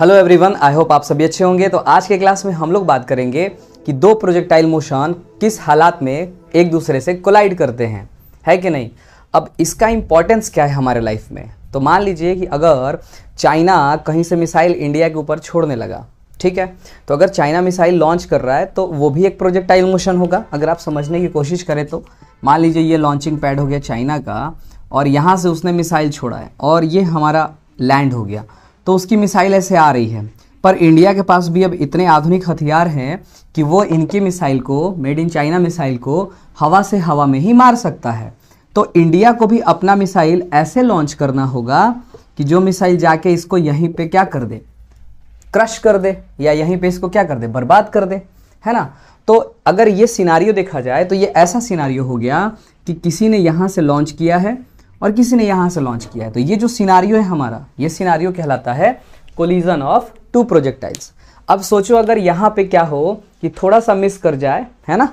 hello everyone I hope आप सभी अच्छे होंगे तो आज के क्लास में हम लोग बात करेंगे कि दो प्रोजेक्टाइल मोशन किस हालात में एक दूसरे से कोलाइड करते हैं है कि नहीं अब इसका इम्पोर्टेंस क्या है हमारे लाइफ में तो मान लीजिए कि अगर चाइना कहीं से मिसाइल इंडिया के ऊपर छोड़ने लगा ठीक है तो अगर चाइना मिसाइल लॉन्च कर रहा है तो वो भी एक प्रोजेक्टाइल मोशन होगा अगर आप समझने की कोशिश करें तो मान लीजिए ये लॉन्चिंग पैड हो गया चाइना का और यहाँ से उसने मिसाइल छोड़ा है और ये हमारा लैंड हो गया तो उसकी मिसाइल ऐसे आ रही है पर इंडिया के पास भी अब इतने आधुनिक हथियार हैं कि वो इनके मिसाइल को मेड इन चाइना मिसाइल को हवा से हवा में ही मार सकता है तो इंडिया को भी अपना मिसाइल ऐसे लॉन्च करना होगा कि जो मिसाइल जाके इसको यहीं पे क्या कर दे क्रश कर दे या यहीं पे इसको क्या कर दे बर्बाद कर दे है ना तो अगर ये सिनारियो देखा जाए तो ये ऐसा सिनारियो हो गया कि किसी ने यहाँ से लॉन्च किया है और किसी ने यहाँ से लॉन्च किया है तो ये जो सिनारियो है हमारा ये सिनारियो कहलाता है कोलिजन ऑफ टू प्रोजेक्टाइल्स अब सोचो अगर यहाँ पे क्या हो कि थोड़ा सा मिस कर जाए है ना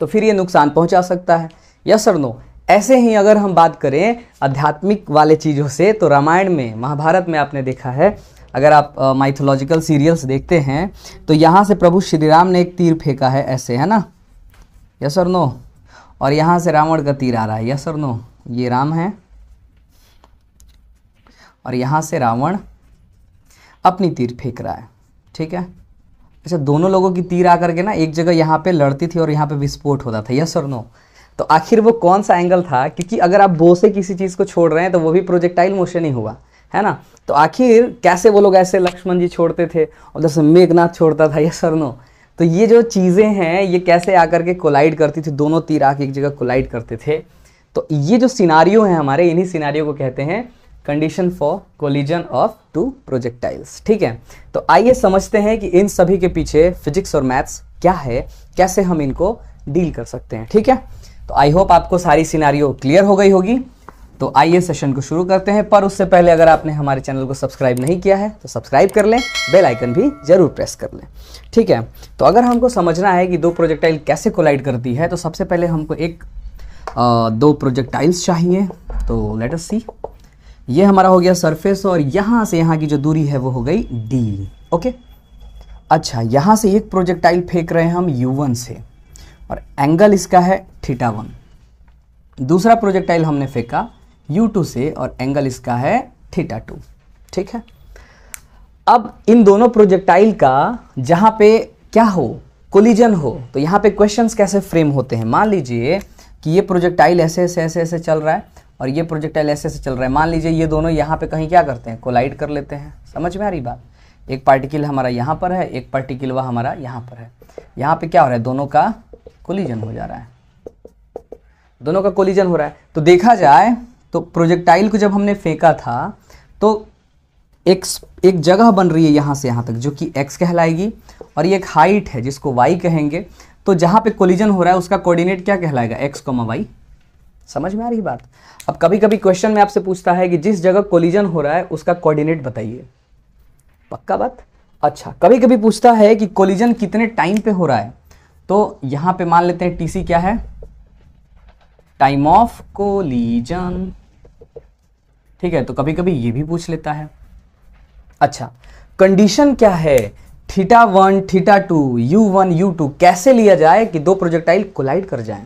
तो फिर ये नुकसान पहुँचा सकता है या सर नो ऐसे ही अगर हम बात करें आध्यात्मिक वाले चीज़ों से तो रामायण में महाभारत में आपने देखा है अगर आप माइथोलॉजिकल सीरियल्स देखते हैं तो यहाँ से प्रभु श्री राम ने एक तीर फेंका है ऐसे है ना यस और नो और यहाँ से रावण का तीर आ रहा है यस और नो ये राम है और यहाँ से रावण अपनी तीर फेंक रहा है ठीक है अच्छा दोनों लोगों की तीर आकर के ना एक जगह यहाँ पे लड़ती थी और यहाँ पे विस्फोट होता था यस और नो तो आखिर वो कौन सा एंगल था क्योंकि अगर आप बो से किसी चीज़ को छोड़ रहे हैं तो वो भी प्रोजेक्टाइल मोशन ही हुआ है ना तो आखिर कैसे वो लोग ऐसे लक्ष्मण जी छोड़ते थे और जैसे मेघनाथ छोड़ता था यस और नो तो ये जो चीज़ें हैं ये कैसे आकर के कोलाइड करती थी दोनों तीर आके एक जगह कोलाइड करते थे तो ये जो सिनारियो है हमारे इन्हीं सिनारियो को कहते हैं condition for collision of two projectiles ठीक है तो आइए समझते हैं कि इन सभी के पीछे फिजिक्स और मैथ्स क्या है कैसे हम इनको डील कर सकते हैं ठीक है तो आई होप आपको सारी सिनारियो क्लियर हो गई होगी तो आइए सेशन को शुरू करते हैं पर उससे पहले अगर आपने हमारे चैनल को सब्सक्राइब नहीं किया है तो सब्सक्राइब कर लें बेल आइकन भी जरूर प्रेस कर लें ठीक है तो अगर हमको समझना है कि दो प्रोजेक्टाइल कैसे कोलाइड करती है तो सबसे पहले हमको एक दो प्रोजेक्टाइल्स चाहिए तो लेट अस सी ये हमारा हो गया सरफेस और यहाँ से यहाँ की जो दूरी है वो हो गई डी ओके अच्छा यहाँ से एक प्रोजेक्टाइल फेंक रहे हैं हम यू वन से और एंगल इसका है थीटा वन दूसरा प्रोजेक्टाइल हमने फेंका यू टू से और एंगल इसका है थीटा टू ठीक है अब इन दोनों प्रोजेक्टाइल का जहाँ पे क्या हो कोलिजन हो तो यहाँ पे क्वेश्चंस कैसे फ्रेम होते हैं मान लीजिए कि ये प्रोजेक्टाइल ऐसे ऐसे ऐसे ऐसे चल रहा है और ये प्रोजेक्टाइल ऐसे ऐसे चल रहा है मान लीजिए ये दोनों यहाँ पे कहीं क्या करते हैं कोलाइड कर लेते हैं समझ में आ रही बात एक पार्टिकल हमारा यहाँ पर है एक पार्टिकल वह हमारा यहाँ पर है यहाँ पे क्या हो रहा है दोनों का कोलिजन हो जा रहा है दोनों का कोलिजन हो रहा है तो देखा जाए तो प्रोजेक्टाइल को जब हमने फेंका था तो एक एक जगह बन रही है यहाँ से यहाँ तक जो कि एक्स कहलाएगी और ये एक हाइट है जिसको वाई कहेंगे तो जहां पे कोलिजन हो रहा है उसका कोऑर्डिनेट क्या कहलाएगा एक्स कॉमा वाई समझ में आ रही बात अब कभी कभी क्वेश्चन में आपसे पूछता है कि जिस जगह कोलिजन हो रहा है उसका कोऑर्डिनेट बताइए पक्का बात अच्छा कभी कभी पूछता है कि कोलिजन कितने टाइम पे हो रहा है तो यहां पे मान लेते हैं टीसी क्या है टाइम ऑफ कोलिजन ठीक है तो कभी कभी ये भी पूछ लेता है अच्छा कंडीशन क्या है theta one theta two u one u two कैसे लिया जाए कि दो प्रोजेक्टाइल कोलाइड कर जाएं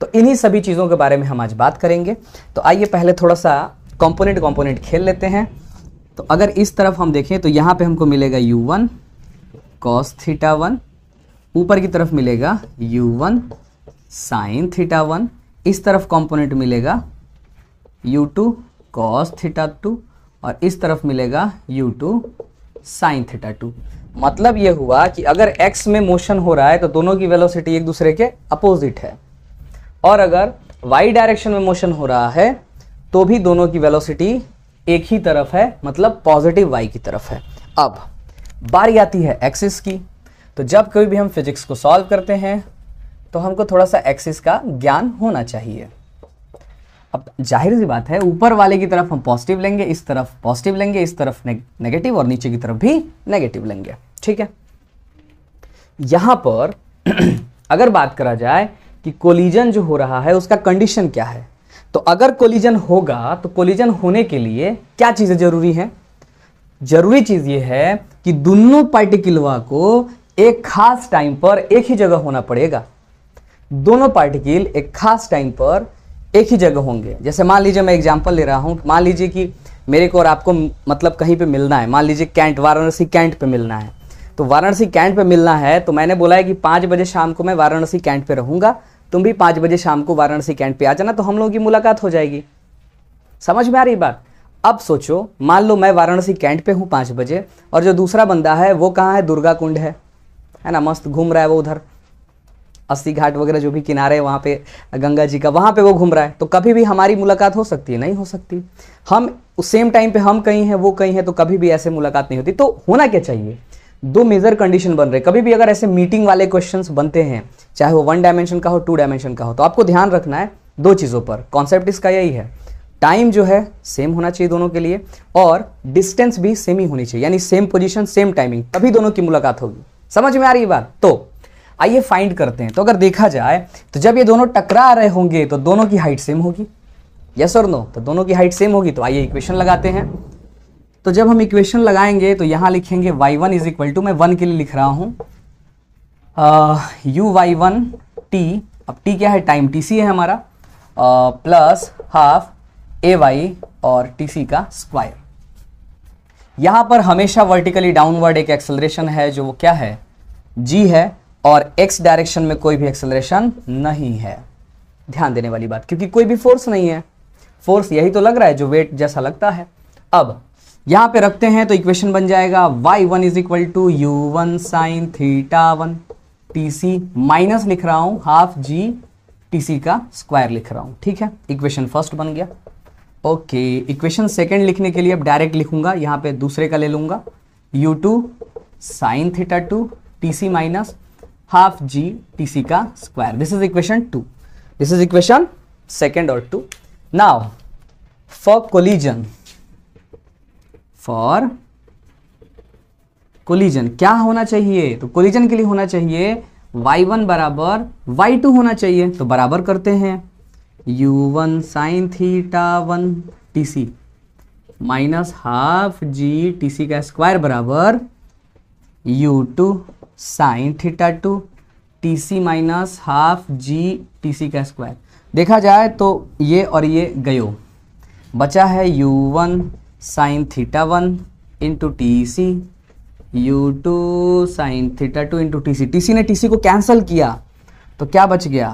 तो इन्हीं सभी चीज़ों के बारे में हम आज बात करेंगे तो आइए पहले थोड़ा सा कंपोनेंट कंपोनेंट खेल लेते हैं तो अगर इस तरफ हम देखें तो यहां पे हमको मिलेगा u one cos theta one ऊपर की तरफ मिलेगा u one sine theta one इस तरफ कंपोनेंट मिलेगा u two cos theta two और इस तरफ मिलेगा u two sine theta two मतलब ये हुआ कि अगर x में मोशन हो रहा है तो दोनों की वेलोसिटी एक दूसरे के अपोजिट है और अगर y डायरेक्शन में मोशन हो रहा है तो भी दोनों की वेलोसिटी एक ही तरफ है मतलब पॉजिटिव y की तरफ है अब बारी आती है एक्सिस की तो जब कभी भी हम फिजिक्स को सॉल्व करते हैं तो हमको थोड़ा सा एक्सिस का ज्ञान होना चाहिए अब जाहिर सी बात है ऊपर वाले की तरफ हम पॉजिटिव लेंगे इस तरफ पॉजिटिव लेंगे इस तरफ नेगेटिव और नीचे की तरफ भी नेगेटिव लेंगे ठीक है यहां पर अगर बात करा जाए कि कोलिजन जो हो रहा है उसका कंडीशन क्या है तो अगर कोलिजन होगा तो कोलिजन होने के लिए क्या चीज़ें जरूरी हैं जरूरी चीज़ ये है कि दोनों पार्टिकलवा को एक खास टाइम पर एक ही जगह होना पड़ेगा दोनों पार्टिकल एक खास टाइम पर एक ही जगह होंगे जैसे मान लीजिए मैं एग्जाम्पल ले रहा हूँ मान लीजिए कि मेरे को और आपको मतलब कहीं पे मिलना है मान लीजिए कैंट वाराणसी कैंट पे मिलना है तो वाराणसी कैंट पे मिलना है तो मैंने बोला है कि पाँच बजे शाम को मैं वाराणसी कैंट पे रहूँगा तुम भी पाँच बजे शाम को वाराणसी कैंट पे आ जाना तो हम लोगों की मुलाकात हो जाएगी समझ में आ रही बात अब सोचो मान लो मैं वाराणसी कैंट पे हूँ पाँच बजे और जो दूसरा बंदा है वो कहाँ है दुर्गा कुंड है है ना मस्त घूम रहा है वो उधर अस्सी घाट वगैरह जो भी किनारे वहाँ पे गंगा जी का वहाँ पे वो घूम रहा है तो कभी भी हमारी मुलाकात हो सकती है नहीं हो सकती हम सेम टाइम पे हम कहीं हैं वो कहीं हैं तो कभी भी ऐसे मुलाकात नहीं होती तो होना क्या चाहिए दो मेजर कंडीशन बन रहे कभी भी अगर ऐसे मीटिंग वाले क्वेश्चन बनते हैं चाहे वो वन डायमेंशन का हो टू डायमेंशन का हो तो आपको ध्यान रखना है दो चीज़ों पर कॉन्सेप्ट इसका यही है टाइम जो है सेम होना चाहिए दोनों के लिए और डिस्टेंस भी सेम ही होनी चाहिए यानी सेम पोजीशन सेम टाइमिंग तभी दोनों की मुलाकात होगी समझ में आ रही बात तो आइए फाइंड करते हैं तो अगर देखा जाए तो जब ये दोनों टकरा रहे होंगे तो दोनों की हाइट सेम होगी यस और नो तो दोनों की हाइट सेम होगी तो आइए इक्वेशन लगाते हैं तो जब हम इक्वेशन लगाएंगे तो यहां लिखेंगे y one is equal to मैं वन के लिए लिख रहा हूं यू वाई वन टी अब टी क्या है टाइम टी सी है हमारा प्लस हाफ ए वाई और टी सी का स्क्वायर यहां पर हमेशा वर्टिकली डाउनवर्ड एक एक्सेलरेशन है जो वो क्या है जी है और एक्स डायरेक्शन में कोई भी एक्सेलरेशन नहीं है ध्यान देने वाली बात क्योंकि कोई भी फोर्स नहीं है फोर्स यही तो लग रहा है जो वेट जैसा लगता है अब यहां पे रखते हैं तो इक्वेशन बन जाएगा y one is equal to u one sine theta one t c minus लिख रहा हूं हाफ जी टी सी का स्क्वायर लिख रहा हूं ठीक है इक्वेशन फर्स्ट बन गया ओके इक्वेशन सेकेंड लिखने के लिए अब डायरेक्ट लिखूंगा यहां पर दूसरे का ले लूंगा u two sine theta two t c minus half g t c का square this is equation two this is equation second और two now for collision for collision क्या होना चाहिए तो कोलिजन के लिए होना चाहिए y1 बराबर वाई होना चाहिए तो बराबर करते हैं u1 one sine theta one t c minus half g t c का स्क्वायर बराबर u2 sine theta two t c minus half g t c का स्क्वायर देखा जाए तो ये और ये गयो बचा है u one sine theta one into t c u two sine theta two into t c t c ने टी सी को कैंसिल किया तो क्या बच गया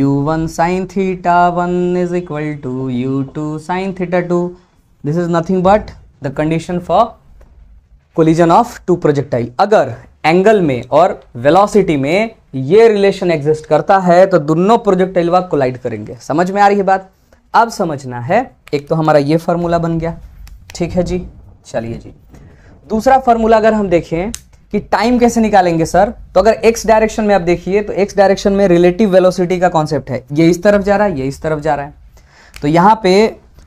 u one sine theta one is equal to u two sine theta two this is nothing but the condition for collision of two projectile अगर angle में और वेलोसिटी में ये रिलेशन एग्जिस्ट करता है तो दोनों प्रोजेक्टाइल वाक कोलाइड करेंगे समझ में आ रही है बात अब समझना है एक तो हमारा ये फार्मूला बन गया ठीक है जी चलिए जी दूसरा फार्मूला अगर हम देखें कि टाइम कैसे निकालेंगे सर तो अगर एक्स डायरेक्शन में आप देखिए तो एक्स डायरेक्शन में रिलेटिव वेलोसिटी का कॉन्सेप्ट है ये इस तरफ जा रहा है ये इस तरफ जा रहा है तो यहाँ पे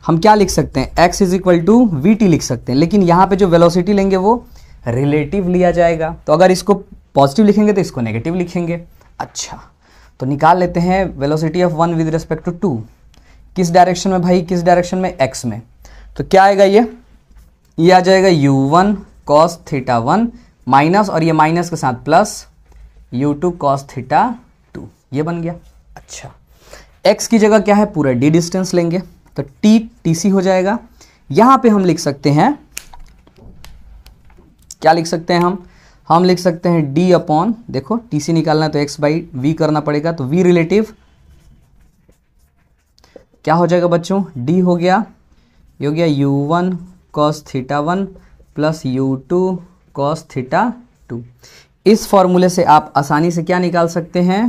हम क्या लिख सकते हैं x is equal to v t लिख सकते हैं लेकिन यहाँ पे जो वेलोसिटी लेंगे वो रिलेटिव लिया जाएगा तो अगर इसको पॉजिटिव लिखेंगे तो इसको नेगेटिव लिखेंगे अच्छा तो निकाल लेते हैं velocity of one with respect to two किस डायरेक्शन में भाई किस डायरेक्शन में एक्स में तो क्या आएगा ये ये आ जाएगा u one cos theta one minus और ये माइनस के साथ plus u two cos theta two ये बन गया अच्छा एक्स की जगह क्या है पूरा डी डिस्टेंस लेंगे तो टी टी सी हो जाएगा यहां पे हम लिख सकते हैं क्या लिख सकते हैं हम हम लिख सकते हैं डी अपॉन देखो टी निकालना है तो एक्स बाई वी करना पड़ेगा तो वी रिलेटिव क्या हो जाएगा बच्चों डी हो गया ये हो गया u one cos theta one plus u two cos theta two इस फॉर्मूले से आप आसानी से क्या निकाल सकते हैं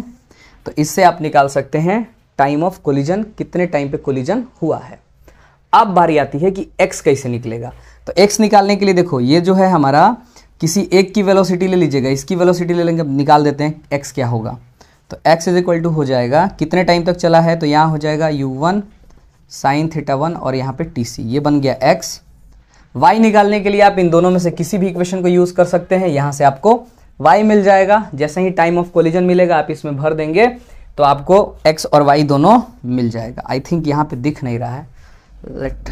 तो इससे आप निकाल सकते हैं टाइम ऑफ कोलिजन कितने टाइम पे कोलिजन हुआ है अब बारी आती है कि एक्स कैसे निकलेगा तो एक्स निकालने के लिए देखो ये जो है हमारा किसी एक की वेलोसिटी ले लीजिएगा इसकी वेलोसिटी ले लेंगे निकाल देते हैं एक्स क्या होगा तो एक्स इज इक्वल टू हो जाएगा कितने टाइम तक चला है तो यहाँ हो जाएगा u one sine theta one और यहाँ पे टी सी ये बन गया एक्स वाई निकालने के लिए आप इन दोनों में से किसी भी इक्वेशन को यूज़ कर सकते हैं यहाँ से आपको वाई मिल जाएगा जैसे ही टाइम ऑफ कोलिजन मिलेगा आप इसमें भर देंगे तो आपको एक्स और वाई दोनों मिल जाएगा आई थिंक यहाँ पे दिख नहीं रहा है लेट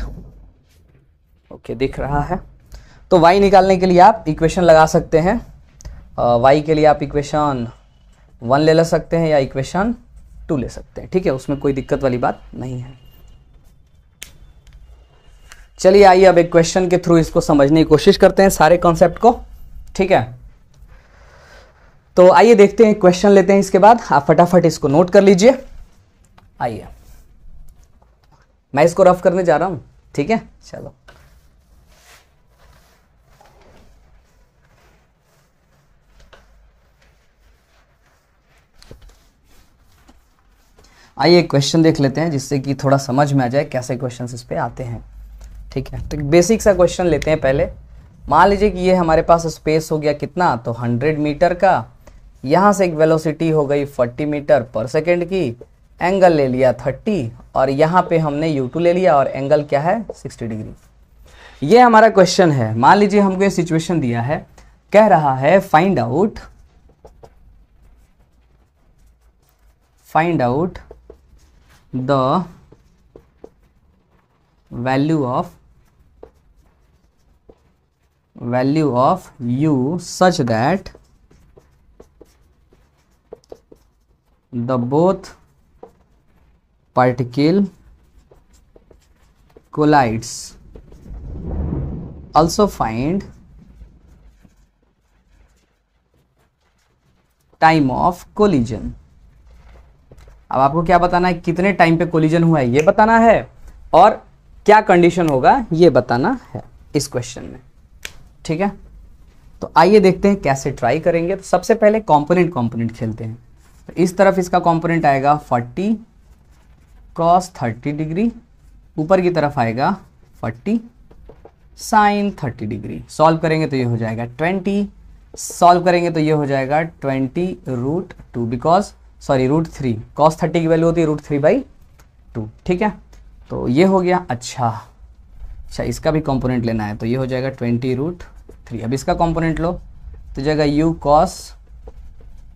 ओके okay, दिख रहा है तो वाई निकालने के लिए आप इक्वेशन लगा सकते हैं वाई के लिए आप इक्वेशन वन ले ले सकते हैं या इक्वेशन टू ले सकते हैं ठीक है उसमें कोई दिक्कत वाली बात नहीं है चलिए आइए अब एक क्वेश्चन के थ्रू इसको समझने की कोशिश करते हैं सारे कॉन्सेप्ट को ठीक है तो आइए देखते हैं क्वेश्चन लेते हैं इसके बाद आप फटाफट इसको नोट कर लीजिए आइए मैं इसको रफ करने जा रहा हूं ठीक है चलो आइए क्वेश्चन देख लेते हैं जिससे कि थोड़ा समझ में आ जाए कैसे क्वेश्चन इस पर आते हैं ठीक है तो बेसिक सा क्वेश्चन लेते हैं पहले मान लीजिए कि ये हमारे पास स्पेस हो गया कितना तो 100 मीटर का यहाँ से एक वेलोसिटी हो गई 40 मीटर पर सेकेंड की एंगल ले लिया 30 और यहाँ पे हमने u2 ले लिया और एंगल क्या है 60 डिग्री ये हमारा क्वेश्चन है मान लीजिए हमको ये सिचुएशन दिया है कह रहा है find out find out the value of value of u such that the both particle collides also find time of collision अब आपको क्या बताना है कितने टाइम पे कोलिजन हुआ है ये बताना है और क्या कंडीशन होगा ये बताना है इस क्वेश्चन में ठीक है तो आइए देखते हैं कैसे ट्राई करेंगे तो सबसे पहले कंपोनेंट कंपोनेंट खेलते हैं इस तरफ इसका कंपोनेंट आएगा 40 क्रॉस 30 डिग्री ऊपर की तरफ आएगा 40 साइन 30 डिग्री सॉल्व करेंगे तो ये हो जाएगा 20 सॉल्व करेंगे तो ये हो जाएगा 20 root two because sorry root three cos thirty की वैल्यू होती है रूट थ्री बाई टू ठीक है तो ये हो गया अच्छा अच्छा इसका भी कंपोनेंट लेना है तो ये हो जाएगा ट्वेंटी रूट थ्री अब इसका कंपोनेंट लो तो जाएगा यू कॉस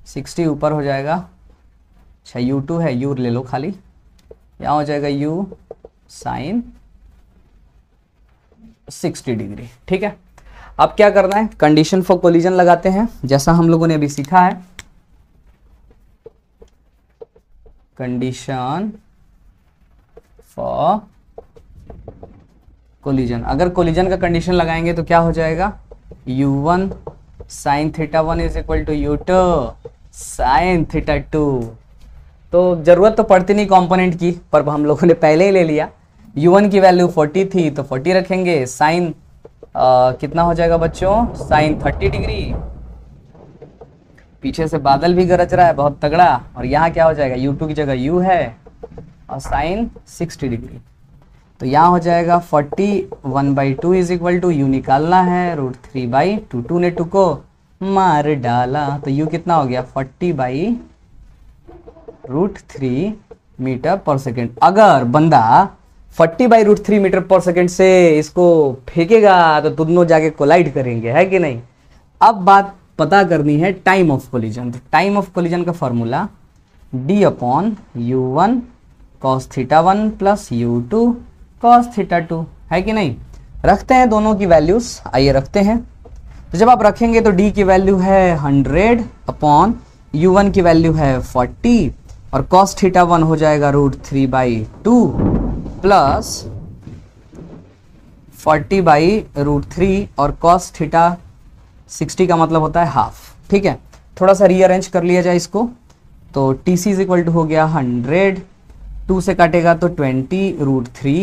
सिक्सटी ऊपर हो जाएगा अच्छा यू टू है यू ले लो खाली यहाँ हो जाएगा यू साइन सिक्सटी डिग्री ठीक है अब क्या करना है कंडीशन फॉर कोलिजन लगाते हैं जैसा हम लोगों ने अभी सीखा है कंडीशन फॉर कोलिजन अगर कोलिजन का कंडीशन लगाएंगे तो क्या हो जाएगा u1 one sine theta one is equal to u two sine theta two तो ज़रूरत तो पड़ती नहीं कंपोनेंट की पर हम लोगों ने पहले ही ले लिया वन की वैल्यू फोर्टी थी तो फोर्टी रखेंगे साइन कितना हो जाएगा बच्चों साइन थर्टी डिग्री पीछे से बादल भी गरज रहा है बहुत तगड़ा और यहाँ क्या हो जाएगा यू टू की जगह यू है और साइन सिक्सटी डिग्री तो यहाँ हो जाएगा forty one by two is equal to u निकालना है root three by two two ने टू को मार डाला तो यू कितना हो गया forty by root three meter per second अगर बंदा forty by root three meter per second से इसको फेंकेगा तो दोनों जाके कोलाइड करेंगे है कि नहीं अब बात पता करनी है टाइम ऑफ कोलिजन तो टाइम ऑफ कोलिजन का formula d upon u one cos theta one plus u two cos theta two है कि नहीं रखते हैं दोनों की वैल्यूज आइए रखते हैं तो जब आप रखेंगे तो डी की वैल्यू है हंड्रेड अपॉन यू वन की वैल्यू है फोर्टी और कॉस थीटा वन हो जाएगा root three by two plus forty by root three और कॉस थीटा सिक्सटी का मतलब होता है हाफ ठीक है थोड़ा सा रीअरेंज कर लिया जाए इसको तो t c is equal to हो गया हंड्रेड टू से कटेगा तो ट्वेंटी रूट थ्री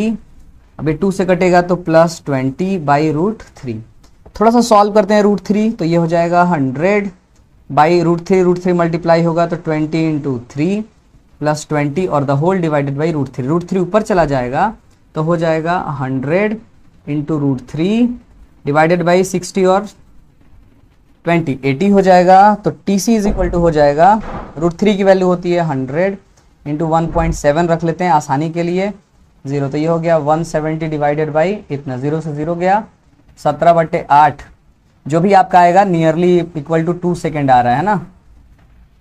अभी टू से कटेगा तो plus twenty by root three थोड़ा सा सॉल्व करते हैं रूट थ्री तो ये हो जाएगा hundred by root three root three multiply होगा तो twenty into three plus twenty और the whole divided by root three root three ऊपर चला जाएगा तो हो जाएगा hundred into root three divided by sixty और ट्वेंटी एटी हो जाएगा तो t c is equal to हो जाएगा रूट थ्री की वैल्यू होती है hundred into one point seven रख लेते हैं आसानी के लिए ज़ीरो तो ये हो गया वन सेवेंटी डिवाइडेड बाई इतना ज़ीरो से ज़ीरो गया सत्रह बटे आठ जो भी आपका आएगा nearly equal to two second आ रहा है ना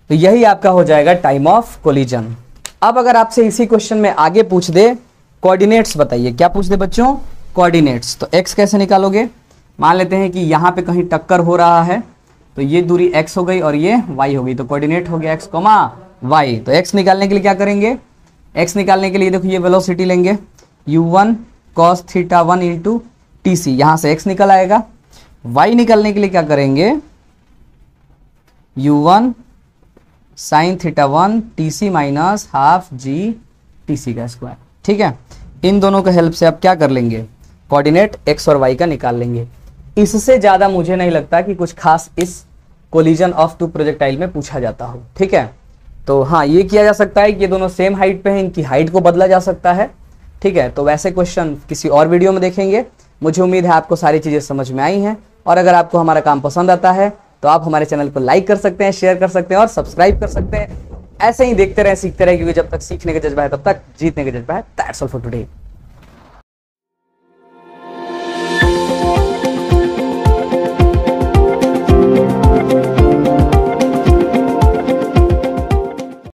तो यही आपका हो जाएगा टाइम ऑफ कोलिजन अब अगर आपसे इसी क्वेश्चन में आगे पूछ दे कोऑर्डिनेट्स बताइए क्या पूछ दे बच्चों कोऑर्डिनेट्स तो एक्स कैसे निकालोगे मान लेते हैं कि यहाँ पे कहीं टक्कर हो रहा है तो ये दूरी एक्स हो गई और ये वाई हो गई तो कोऑर्डिनेट हो गया एक्स कोमा वाई तो एक्स निकालने के लिए क्या करेंगे एक्स निकालने के लिए देखो ये वेलोसिटी लेंगे u one cos theta one into t c यहां से एक्स निकल आएगा वाई निकलने के लिए क्या करेंगे u one sine theta one t c minus half g t c का स्क्वायर ठीक है इन दोनों के हेल्प से आप क्या कर लेंगे कोऑर्डिनेट एक्स और वाई का निकाल लेंगे इससे ज़्यादा मुझे नहीं लगता कि कुछ खास इस कोलिजन ऑफ टू प्रोजेक्टाइल में पूछा जाता हो ठीक है तो हाँ ये किया जा सकता है कि ये दोनों सेम हाइट पे हैं इनकी हाइट को बदला जा सकता है ठीक है तो वैसे क्वेश्चन किसी और वीडियो में देखेंगे मुझे उम्मीद है आपको सारी चीज़ें समझ में आई हैं और अगर आपको हमारा काम पसंद आता है तो आप हमारे चैनल को लाइक कर सकते हैं शेयर कर सकते हैं और सब्सक्राइब कर सकते हैं ऐसे ही देखते रहें सीखते रहें क्योंकि जब तक सीखने का जज्बा है तब तक जीतने का जज्बा है दैट्स ऑल फॉर टुडे